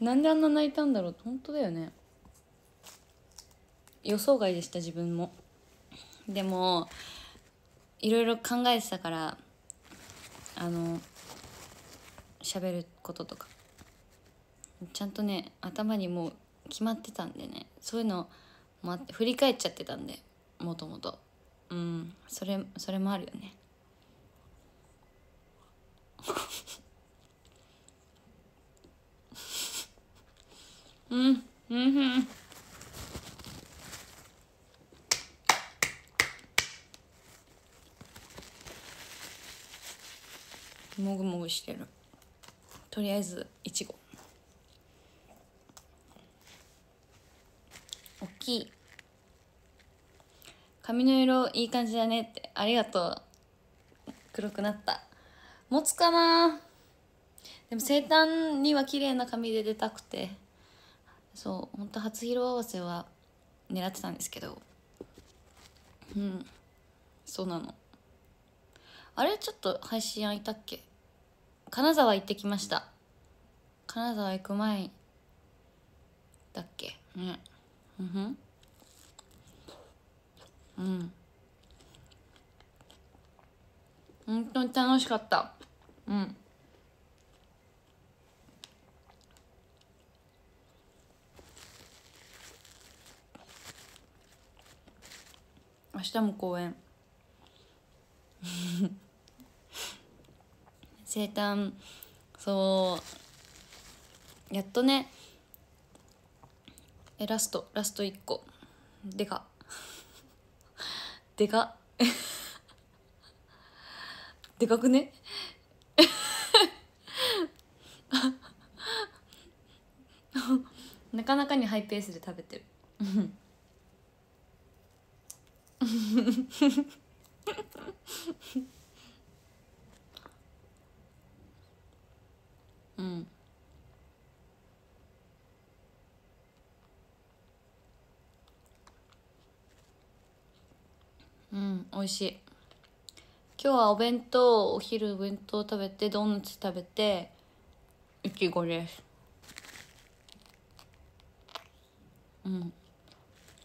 なんであんな泣いたんだろう本当だよね予想外でした自分もでもいろいろ考えてたからあの喋ることとかちゃんとね頭にもう決まってたんでねそういうのもあって振り返っちゃってたんでもともとうんそれそれもあるよねうん、うん、もぐもぐしてる。とりあえず、いちご。大きい。髪の色いい感じだねってありがとう黒くなった持つかなでも生誕には綺麗な髪で出たくてそう本当初披露合わせは狙ってたんですけどうんそうなのあれちょっと配信開いたっけ金沢行ってきました金沢行く前だっけんうんうん本当に楽しかったうん明日も公演 生誕そうやっとねえラストラスト1個でかでかでかくね なかなかにハイペースで食べてるうんうん美味しい今日はお弁当お昼お弁当食べてドーナツ食べていちごですうん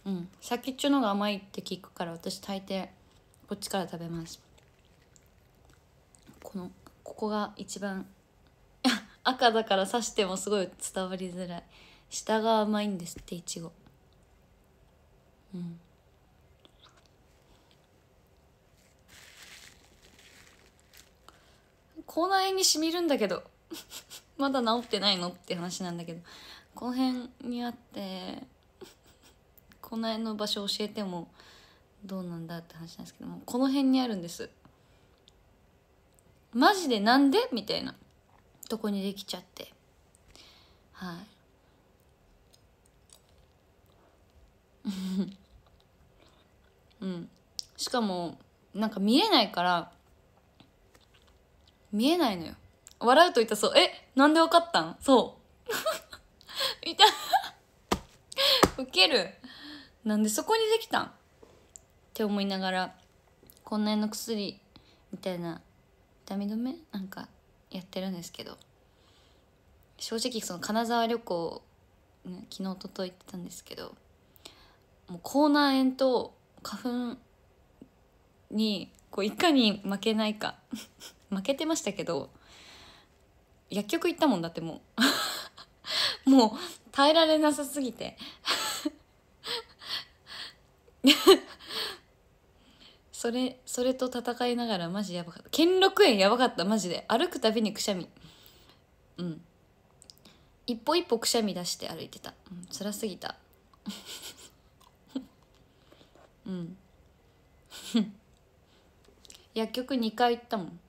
うん先っちょのが甘いって聞くから私大抵こっちから食べますこのここが一番 赤だから刺してもすごい伝わりづらい下が甘いんですっていちごうん口内炎にしみるんだけど まだ治ってないのって話なんだけどこの辺にあってこの辺の場所教えてもどうなんだって話なんですけどもこの辺にあるんですマジでなんでみたいなとこにできちゃってはい うんしかもなんか見えないから見えないのよ笑うと言ったそうえなんで分かったんそう いた ウケるなんでそこにできたんって思いながらこんな絵の薬みたいな痛み止めなんかやってるんですけど正直その金沢旅行、ね、昨日おととい行ってたんですけどもう口内炎と花粉にこういかに負けないか 負けてましたけど薬局行ったもんだってもう もう耐えられなさすぎて それそれと戦いながらマジやばかった兼六園やばかったマジで歩くたびにくしゃみうん一歩一歩くしゃみ出して歩いてた、うん、辛すぎた うん 薬局2回行ったもん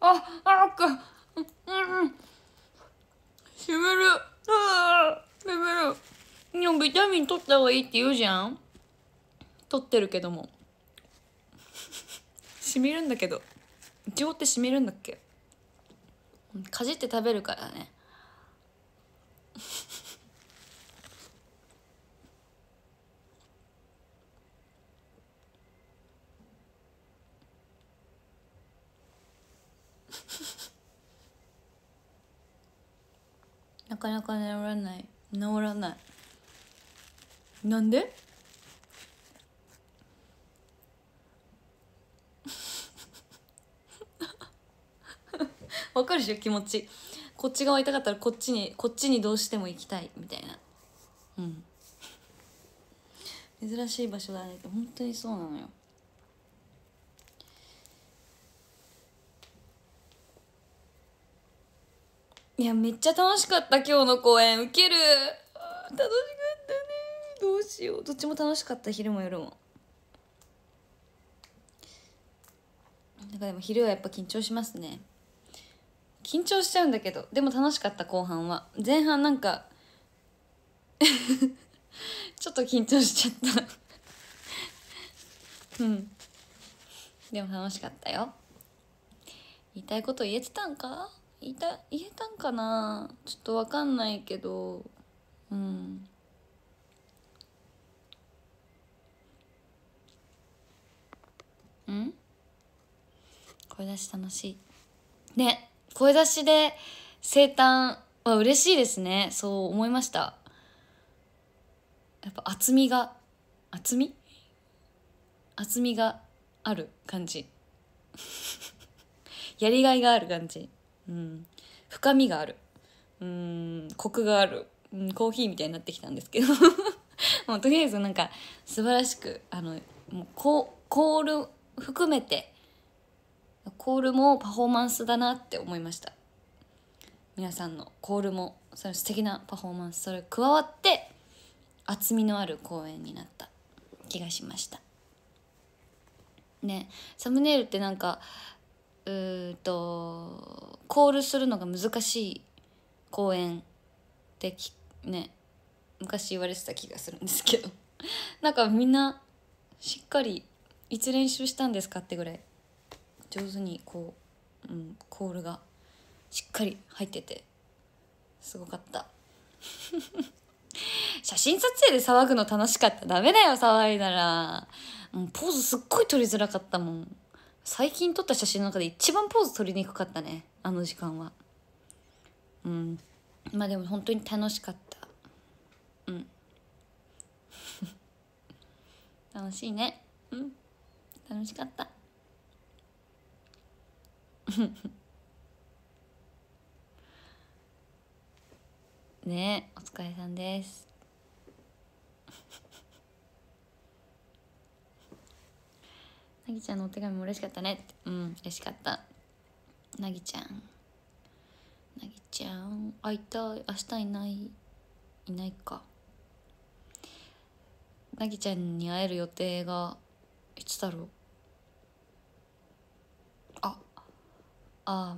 あっ歩くうんしみるあしみるでもビタミン取った方がいいって言うじゃん取ってるけどもしみ るんだけどいちごってしみるんだっけかじって食べるからねかなか治らない治らないなんで わかるでしょ気持ちこっち側痛かったらこっちにこっちにどうしても行きたいみたいなうん珍しい場所だねって本当にそうなのよいや、めっちゃ楽しかった、今日の公演。ウケる。楽しかったね。どうしよう。どっちも楽しかった、昼も夜も。なんかでも昼はやっぱ緊張しますね。緊張しちゃうんだけど、でも楽しかった、後半は。前半なんか ちょっと緊張しちゃった うん。でも楽しかったよ。言いたいこと言えてたんかいた言えたんかなちょっとわかんないけどうんん声出し楽しいね声出しで生誕は嬉しいですねそう思いましたやっぱ厚みが厚み厚みがある感じ やりがいがある感じうん、深みがある、うん、コクがある、うん、コーヒーみたいになってきたんですけど もうとりあえずなんか素晴らしくあのもうココール含めてコールもパフォーマンスだなって思いました皆さんのコールもそれ素敵なパフォーマンスそれ加わって厚みのある公演になった気がしましたねサムネイルってなんかうとコールするのが難しい公演ってね昔言われてた気がするんですけど なんかみんなしっかりいつ練習したんですかってぐらい上手にこう、うん、コールがしっかり入っててすごかった 写真撮影で騒ぐの楽しかったダメだよ騒いだらもうポーズすっごい撮りづらかったもん最近撮った写真の中で一番ポーズ撮りにくかったねあの時間はうんまあでも本当に楽しかったうん 楽しいねうん楽しかった ねお疲れさんですなぎちゃんのお手紙も嬉しかったねっうん嬉しかったなぎちゃんなぎちゃん会いたい明日いないいないかなぎちゃんに会える予定がいつだろうああ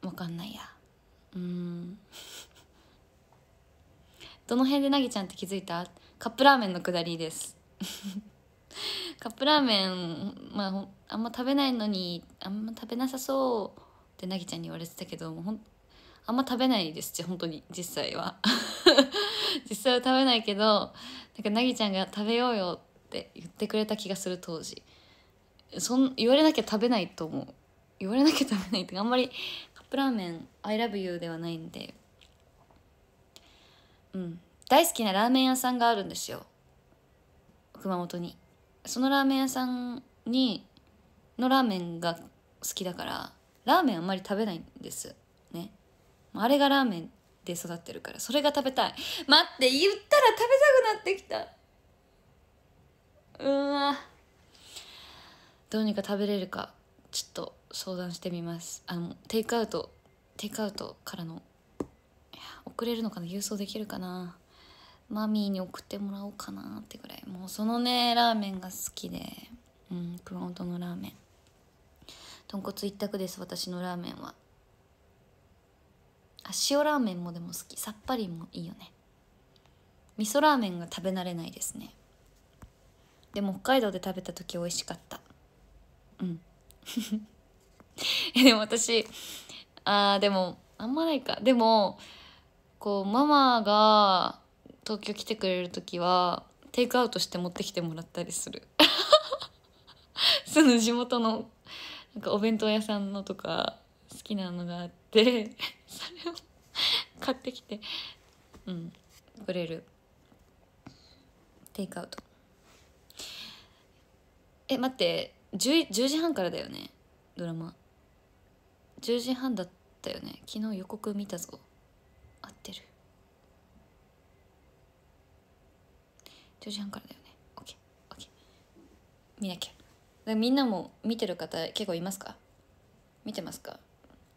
わかんないやうん どの辺でなぎちゃんって気づいたカップラーメンのくだりです カップラーメン、まあ、あんま食べないのにあんま食べなさそうってなぎちゃんに言われてたけどほんあんま食べないです本当に実際は 実際は食べないけどなんかなぎちゃんが食べようよって言ってくれた気がする当時そん言われなきゃ食べないと思う言われなきゃ食べないってあんまりカップラーメン「ILOVEYOU」ではないんでうん大好きなラーメン屋さんがあるんですよ熊本にそのラーメン屋さんにのラーメンが好きだからラーメンあんまり食べないんですねあれがラーメンで育ってるからそれが食べたい待って言ったら食べたくなってきたうわどうにか食べれるかちょっと相談してみますあのテイクアウトテイクアウトからの遅れるのかな郵送できるかなマミーに送ってもらおうかなってぐらいもうそのねラーメンが好きでうん熊本のラーメン豚骨一択です私のラーメンはあ塩ラーメンもでも好きさっぱりもいいよね味噌ラーメンが食べ慣れないですねでも北海道で食べた時美味しかったうん でも私あーでもあんまないかでもこうママが東京来てくれる時はテイクアウトして持ってきてもらったりする その地元のなんかお弁当屋さんのとか好きなのがあって それを買ってきてうんくれるテイクアウトえ待って 10, 10時半からだよねドラマ10時半だったよね昨日予告見たぞ十時半からだよね見なきゃみんなも見てる方結構いますか見てますか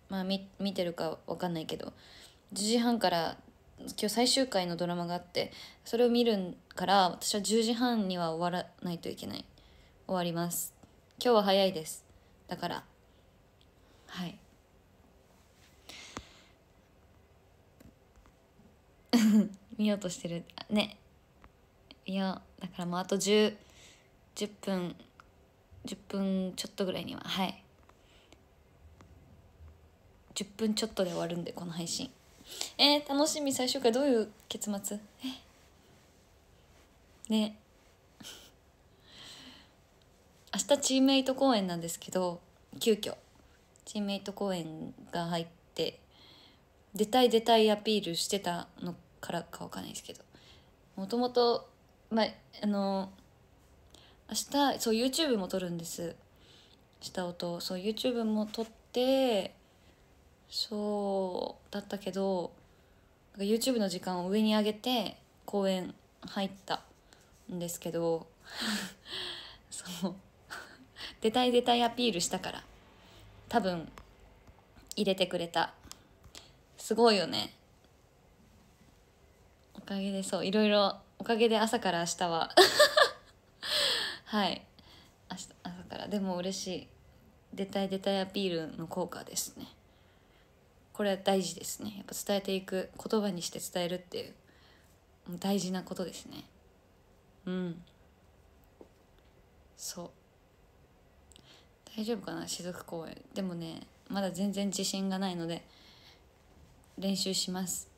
まあ見見てるか分かんないけど10時半から今日最終回のドラマがあってそれを見るから私は10時半には終わらないといけない終わります今日は早いですだからはい 見ようとしてるねいやだからもうあと 10, 10分10分ちょっとぐらいにははい10分ちょっとで終わるんでこの配信えー、楽しみ最終回どういう結末えね明日チームメイト公演なんですけど急遽チームメイト公演が入って出たい出たいアピールしてたのからかわかんないですけどもともとまああの明日そう YouTube も撮るんですした音そう YouTube も撮ってそうだったけど YouTube の時間を上に上げて公演入ったんですけど そう出たい出たいアピールしたから多分入れてくれたすごいよねおかげでそういろいろおかげで朝から明日は はい明日朝からでも嬉しい出たい出たいアピールの効果ですねこれは大事ですねやっぱ伝えていく言葉にして伝えるっていう大事なことですねうんそう大丈夫かな雫公園でもねまだ全然自信がないので練習します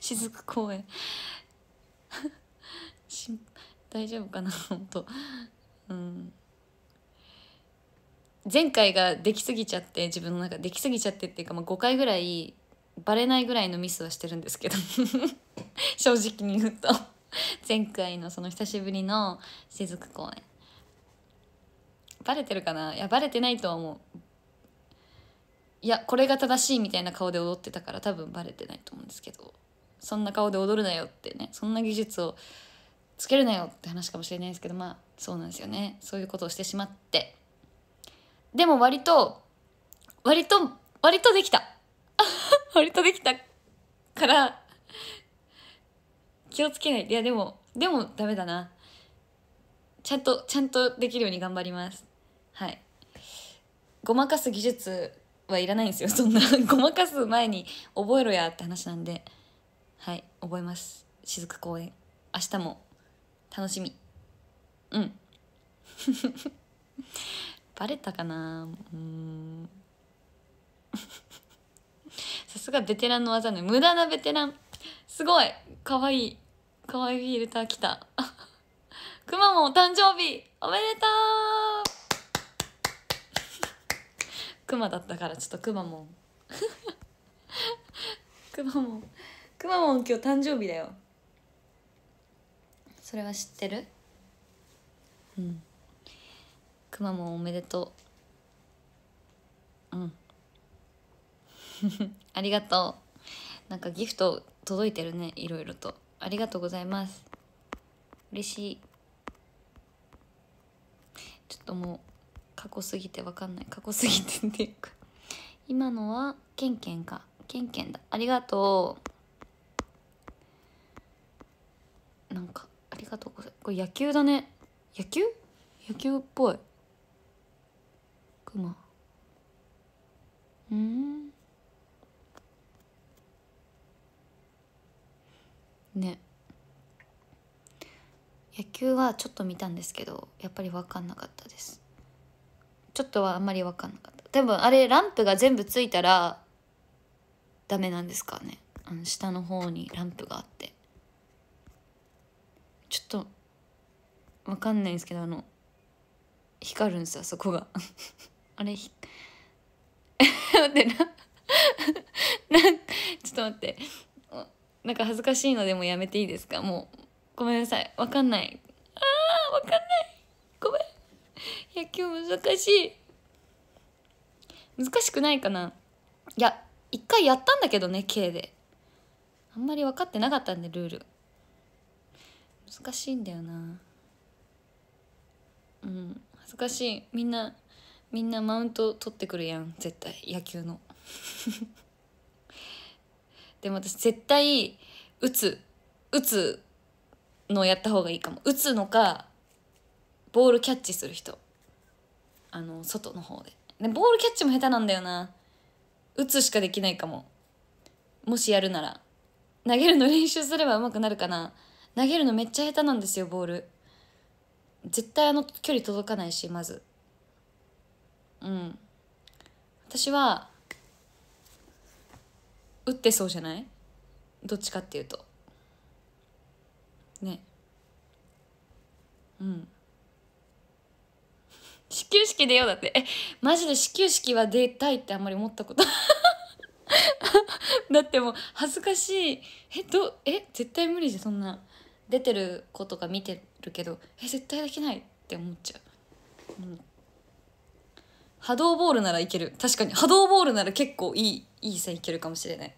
雫 公園 大丈夫かな 本当うん前回ができすぎちゃって自分の中できすぎちゃってっていうか、まあ、5回ぐらいバレないぐらいのミスはしてるんですけど 正直に言うと前回のその久しぶりの雫公演バレてるかないやバレてないとは思ういやこれが正しいみたいな顔で踊ってたから多分バレてないと思うんですけどそんな顔で踊るなよってねそんな技術をつけるなよって話かもしれないですけどまあそうなんですよねそういうことをしてしまってでも割と割と割とできた 割とできたから気をつけないいやでもでもダメだなちゃんとちゃんとできるように頑張りますはいごまかす技術はいらないんですよそんなごまかす前に覚えろやって話なんで。はい覚えます雫公園明日も楽しみうん バレたかなうん さすがベテランの技ね無駄なベテランすごいかわいいかわいいフィルター来たくま もン誕生日おめでとうくまだったからちょっとくまもん。くまもん。くまモン今日誕生日だよそれは知ってるうんくまモンおめでとううん ありがとうなんかギフト届いてるねいろいろとありがとうございます嬉しいちょっともう過去すぎてわかんない過去すぎてっていうか今のはケンケンかケンケンだありがとうなんかありがとうございますこれ野球だね野球野球っぽいクマうんね野球はちょっと見たんですけどやっぱり分かんなかったですちょっとはあんまり分かんなかった多分あれランプが全部ついたらダメなんですかねあの下の方にランプがあってちょっとわかんないんですけどあの光るんですよそこが あれひ 待ってな なんちょっと待ってなんか恥ずかしいのでもやめていいですかもうごめんなさいわかんないあーわかんないごめん野球難しい難しくないかないや一回やったんだけどね K であんまり分かってなかったんでルール難しいんだよなうん恥ずかしいみんなみんなマウント取ってくるやん絶対野球の でも私絶対打つ打つのやった方がいいかも打つのかボールキャッチする人あの外の方ででボールキャッチも下手なんだよな打つしかできないかももしやるなら投げるの練習すればうまくなるかな投げるのめっちゃ下手なんですよボール絶対あの距離届かないしまずうん私は打ってそうじゃないどっちかっていうとねうん 始球式出ようだってえマジで始球式は出たいってあんまり思ったこと だってもう恥ずかしいえどえ絶対無理じゃんそんな出てる子とか見てるけどえ絶対できないって思っちゃう、うん、波動ボールならいける確かに波動ボールなら結構いいいい線いけるかもしれない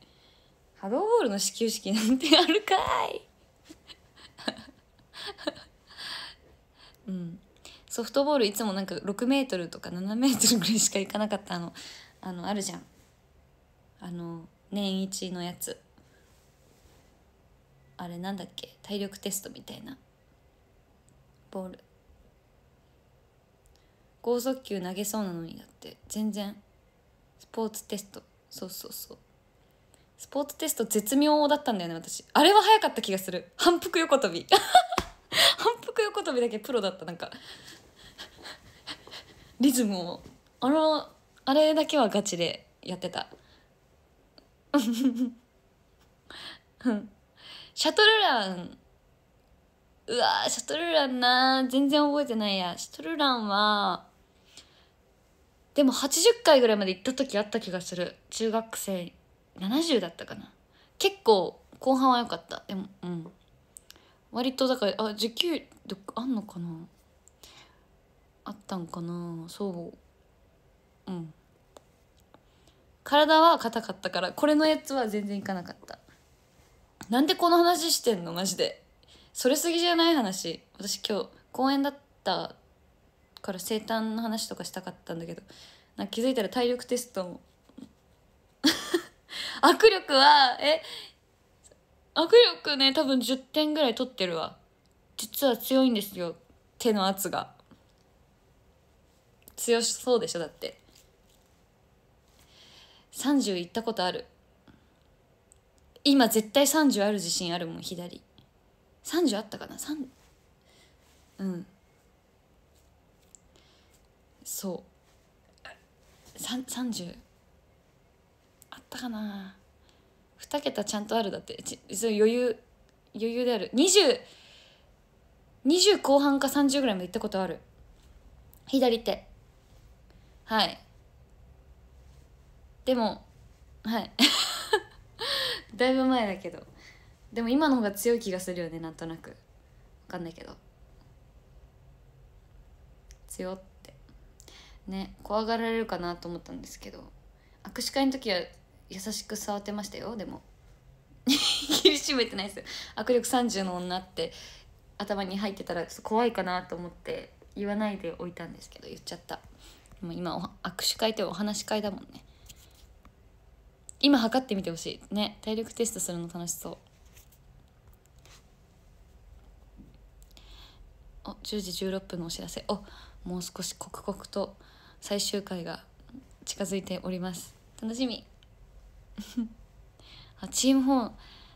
波動ボールの始球式なんてあるかい うんソフトボールいつもなんか6メートルとか7メートルぐらいしかいかなかったあのあのあるじゃんあの年一のやつあれなんだっけ体力テストみたいなボール剛速球投げそうなのにだって全然スポーツテストそうそうそうスポーツテスト絶妙だったんだよね私あれは早かった気がする反復横跳び 反復横跳びだけプロだったなんかリズムをあのあれだけはガチでやってたうん シャトルランうわシャトルランな全然覚えてないやシャトルランはでも80回ぐらいまで行った時あった気がする中学生70だったかな結構後半は良かったでもうん割とだからあ時給あんのかなあったんかなそううん体は硬かったからこれのやつは全然いかなかったなんでこの話してんのマジで。それすぎじゃない話。私今日公演だったから生誕の話とかしたかったんだけど、なんか気づいたら体力テストも。握力は、え、握力ね、多分10点ぐらい取ってるわ。実は強いんですよ。手の圧が。強そうでしょだって。30行ったことある。今絶対30ある自信あるもん左30あったかな3うんそう30あったかな2桁ちゃんとあるだってちそ余裕余裕である2020 20後半か30ぐらいまで行ったことある左手はいでもはいだいぶ前だけどでも今の方が強い気がするよねなんとなく分かんないけど強ってね怖がられるかなと思ったんですけど握手会の時は優しく触ってましたよでも切り しめてないですよ握力30の女って頭に入ってたらちょっと怖いかなと思って言わないでおいたんですけど言っちゃったもう今握手会ってお話し会だもんね今測ってみてほしいね体力テストするの楽しそうお10時16分のお知らせおもう少し刻々と最終回が近づいております楽しみ あチームホー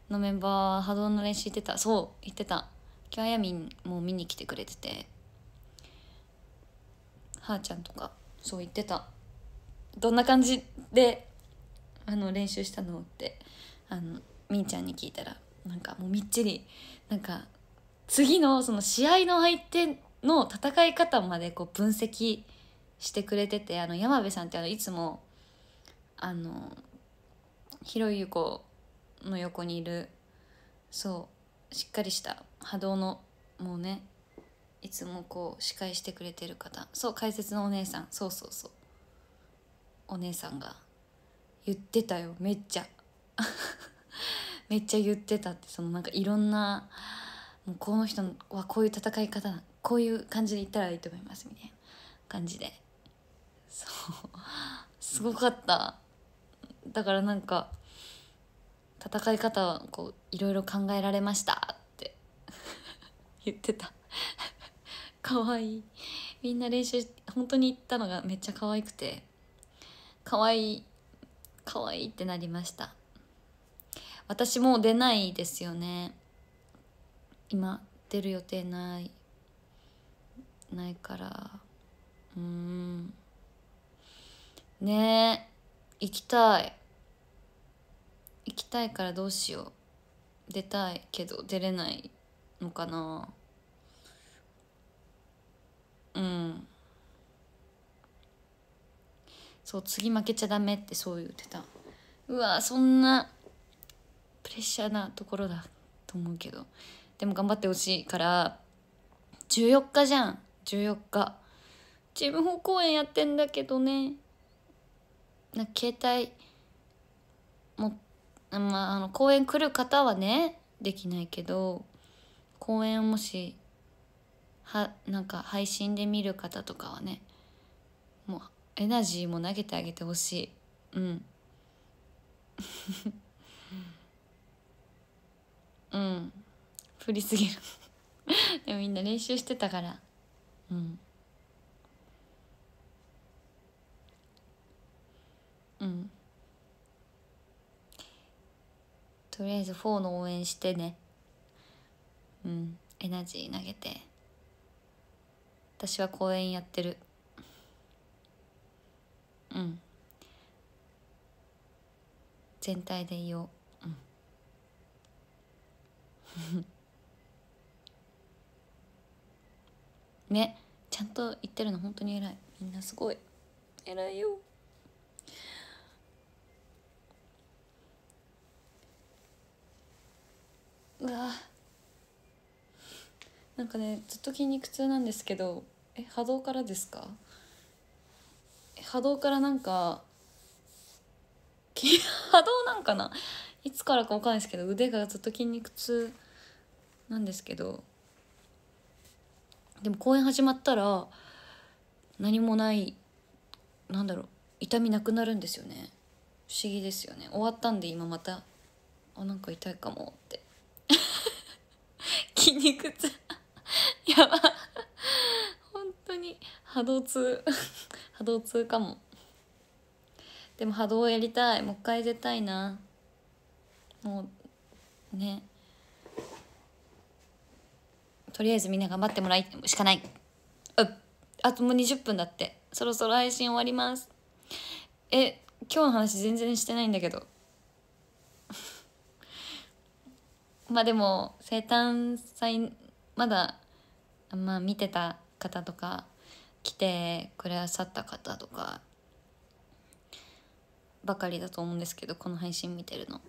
のメンバー波動の練習行ってたそう行ってた今日あやみんも見に来てくれててはーちゃんとかそう言ってたどんな感じであの練習したのってあのみーちゃんに聞いたらなんかもうみっちりなんか次のその試合の相手の戦い方までこう分析してくれててあの山辺さんってあのいつもあのひろゆこの横にいるそうしっかりした波動のもうねいつもこう司会してくれてる方そう解説のお姉さんそうそうそうお姉さんが言ってたよめっちゃ めっちゃ言ってたってそのなんかいろんなもうこの人はこういう戦い方こういう感じで言ったらいいと思いますみたいな感じでそうすごかっただからなんか戦い方はこういろいろ考えられましたって 言ってたかわいいみんな練習本当に行ったのがめっちゃ可愛くて可愛い可愛いってなりました私もう出ないですよね今出る予定ないないからうんねえ行きたい行きたいからどうしよう出たいけど出れないのかなうんそう次負けちゃダメってそう言ってたうわそんなプレッシャーなところだと思うけどでも頑張ってほしいから14日じゃん14日自分ム公演やってんだけどねな携帯もまあ、あの公演来る方はねできないけど公演をもしはなんか配信で見る方とかはねエナジーも投げてあげてほしいうん うん振りすぎる でもみんな練習してたからうんうんとりあえず4の応援してねうんエナジー投げて私は公演やってるうん全体で言おううん ねちゃんと言ってるの本当に偉いみんなすごい偉いようわなんかねずっと筋肉痛なんですけどえ波動からですか波動からなんか 波動なんかないつからか分かんないですけど腕がずっと筋肉痛なんですけどでも公演始まったら何もないなんだろう痛みなくなるんですよね不思議ですよね終わったんで今またあなんか痛いかもって 筋肉痛 やば本当に波動痛波動通かもでも波動やりたいもう一回出たいなもうねとりあえずみんな頑張ってもらいしかないあともう20分だってそろそろ配信終わりますえ今日の話全然してないんだけど まあでも生誕祭まだあまあ見てた方とか来てくださった方とかばかりだと思うんですけどこの配信見てるの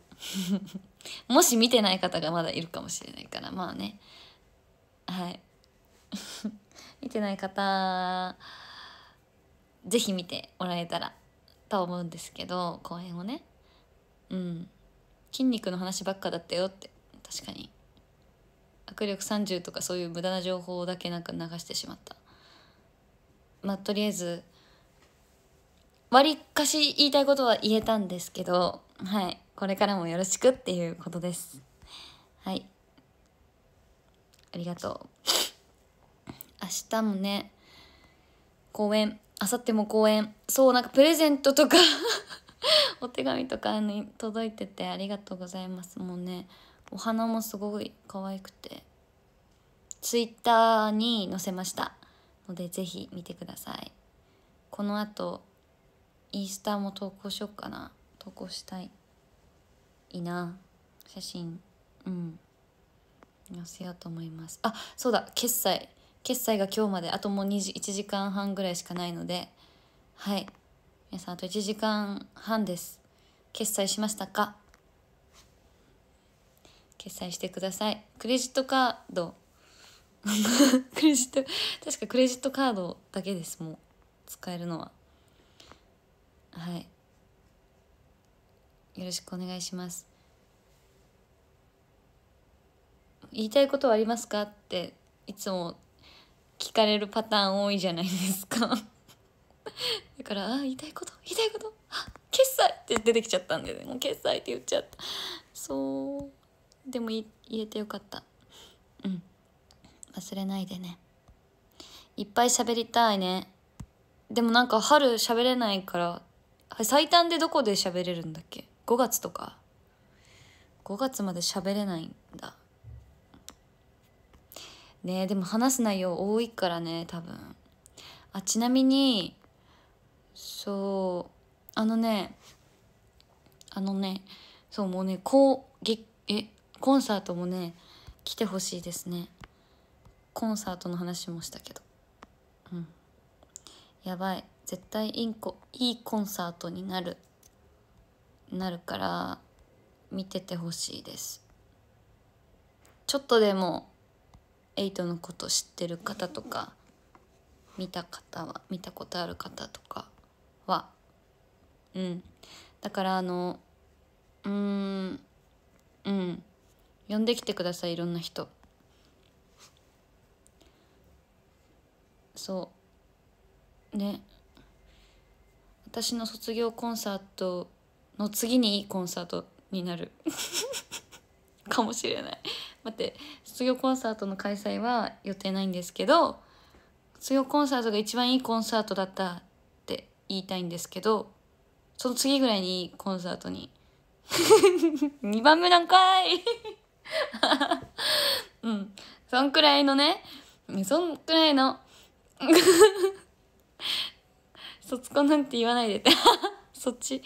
もし見てない方がまだいるかもしれないからまあねはい 見てない方是非見てもらえたらと思うんですけど公演をねうん筋肉の話ばっかだったよって確かに握力30とかそういう無駄な情報だけなんか流してしまったまあ、とりあえず、わりかし言いたいことは言えたんですけど、はい。これからもよろしくっていうことです。はい。ありがとう。明日もね、公演、あさっても公演、そう、なんかプレゼントとか お手紙とかに届いててありがとうございます。もうね、お花もすごい可愛くて、ツイッターに載せました。のでぜひ見てくださいこのあとイースターも投稿しよっかな投稿したいいいな写真うん載せようと思いますあそうだ決済決済が今日まであともう時1時間半ぐらいしかないのではい皆さんあと1時間半です決済しましたか決済してくださいクレジットカード クレジット確かクレジットカードだけですもう使えるのははいよろしくお願いします言いたいことはありますかっていつも聞かれるパターン多いじゃないですか だからあ言いたいこと言いたいことあ決済って出てきちゃったんで、ね、もう決済って言っちゃったそうでも言えてよかった忘れないでねいっぱい喋りたいねでもなんか春喋れないから最短でどこで喋れるんだっけ5月とか5月まで喋れないんだねえでも話す内容多いからね多分あちなみにそうあのねあのねそうもうねこうげえコンサートもね来てほしいですねコンサートの話もしたけどうんやばい絶対インコいいコンサートになるなるから見ててほしいですちょっとでもエイトのこと知ってる方とか見た方は見たことある方とかはうんだからあのうーんうん呼んできてくださいいろんな人そうね私の卒業コンサートの次にいいコンサートになる かもしれない待って卒業コンサートの開催は予定ないんですけど卒業コンサートが一番いいコンサートだったって言いたいんですけどその次ぐらいにいいコンサートに2 番目なんかい うんそんくらいのねそんくらいの 卒婚なんて言わないでって そっち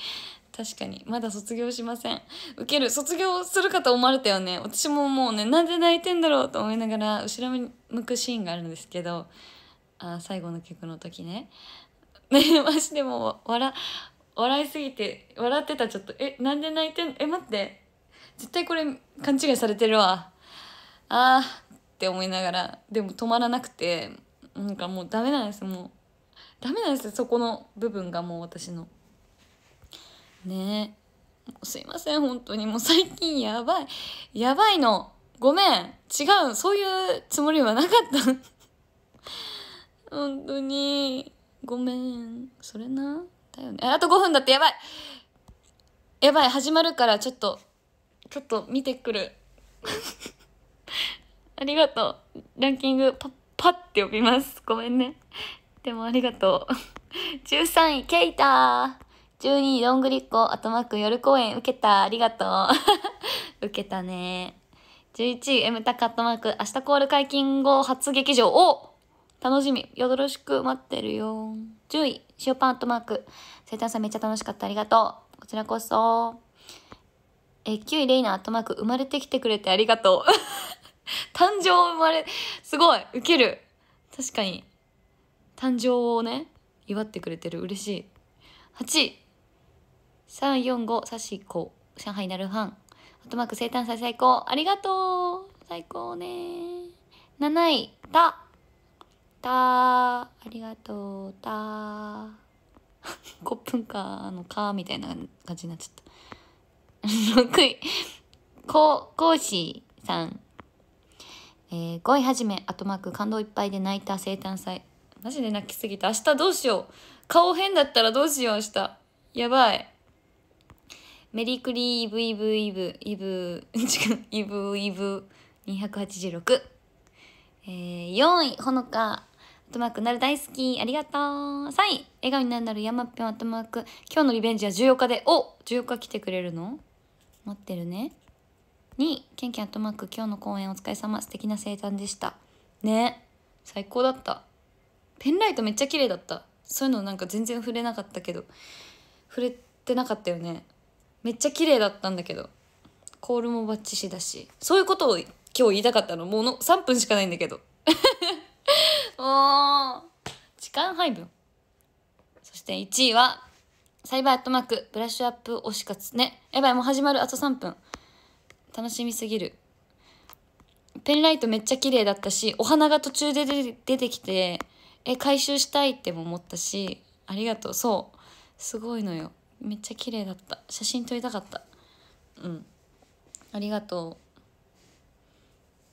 確かにまだ卒業しません受ける卒業するかと思われたよね私ももうねなんで泣いてんだろうと思いながら後ろ向くシーンがあるんですけどあ最後の曲の時ねね マジでも笑笑いすぎて笑ってたちょっとえなんで泣いてんえ待って絶対これ勘違いされてるわあーって思いながらでも止まらなくてなんかもうダメなんですもうダメなんですそこの部分がもう私のねえすいません本当にもう最近やばいやばいのごめん違うそういうつもりはなかった本当にごめんそれなだよねあと5分だってやばいやばい始まるからちょっとちょっと見てくる ありがとうランキングパッパッて呼びます。ごめんね。でもありがとう。13 位、ケイター。12位、どんぐりっこ。あとマーク夜公演、受けた。ありがとう。受けたね。11位、エムタカットマーク。明日コール解禁後、初劇場。お楽しみ。よろしく待ってるよ。10位、塩パンアットマーク。生誕さんめっちゃ楽しかった。ありがとう。こちらこそ。え、9位、レイナアットマーク。生まれてきてくれてありがとう。誕生生まれ、すごいウケる確かに。誕生をね、祝ってくれてる。嬉しい。8位。345、サシコ、上海なるファン。あとマーク生誕祭最高。ありがとう最高ね7位、た。たありがとう、た5分間のかみたいな感じになっちゃった。6 位、こ、講師さん。えー、5位はじめ、後マーク、感動いっぱいで泣いた生誕祭。マジで泣きすぎた。明日どうしよう。顔変だったらどうしよう、明日。やばい。メリークリーイブイブイブイブ、イブイブ286。えー、4位、ほのか、アトマーク、なる大好き、ありがとう。3位、笑顔になるなる、山ぴょん、アトマーク、今日のリベンジは14日で、お !14 日来てくれるの待ってるね。に、ケンケンアットマーク、今日の公演お疲れ様、素敵な生誕でした。ね。最高だった。ペンライトめっちゃ綺麗だった。そういうのなんか全然触れなかったけど。触れてなかったよね。めっちゃ綺麗だったんだけど。コールもバッチシだし。そういうことを今日言いたかったの。もうの3分しかないんだけど。お う。時間配分。そして1位は、サイバーアットマーク、ブラッシュアップ推し活ね。やばい、もう始まる、あと3分。楽しみすぎるペンライトめっちゃ綺麗だったしお花が途中で出てきてえ回収したいっても思ったしありがとうそうすごいのよめっちゃ綺麗だった写真撮りたかったうんありがと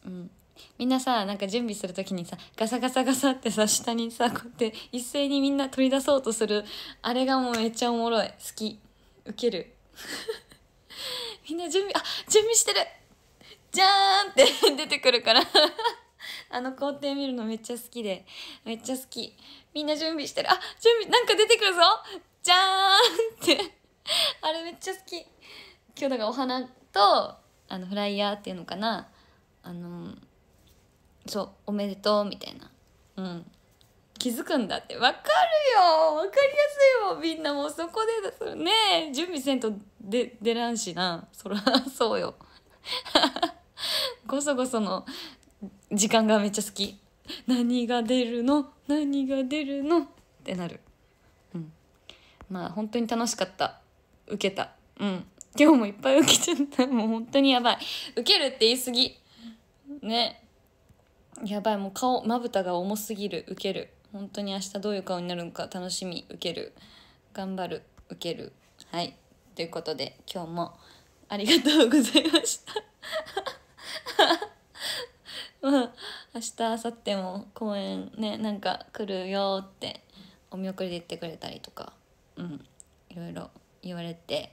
ううんみんなさなんか準備する時にさガサガサガサってさ下にさこうやって一斉にみんな取り出そうとするあれがもうめっちゃおもろい好きウケるみんな準備、あ、準備してるじゃーんって 出てくるから あの工程見るのめっちゃ好きで、めっちゃ好き。みんな準備してる。あ、準備、なんか出てくるぞじゃーんって あれめっちゃ好き。今日だからお花と、あの、フライヤーっていうのかな。あの、そう、おめでとうみたいな。うん。気づくんだってわかるよわかりやすいよみんなもうそこでね準備せんとで出らんしなそら そうよ ごそごその時間がめっちゃ好き何が出るの何が出るのってなるうんまあ本当に楽しかった受けたうん今日もいっぱい受けちゃった もう本当にやばい受けるって言い過ぎねやばいもう顔まぶたが重すぎる受ける本当に明日どういう顔になるのか楽しみ受ける頑張る受けるはいということで今日もありがとうございました まあ明日明後日も公演ねなんか来るよってお見送りで言ってくれたりとかうんいろいろ言われて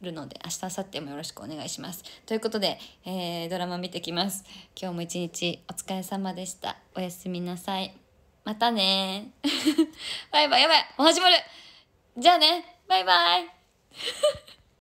るので明日明後日もよろしくお願いしますということで、えー、ドラマ見てきます今日も一日お疲れ様でしたおやすみなさいまたね バイバイ、やばい、もう始まる。じゃあね、バイバイ。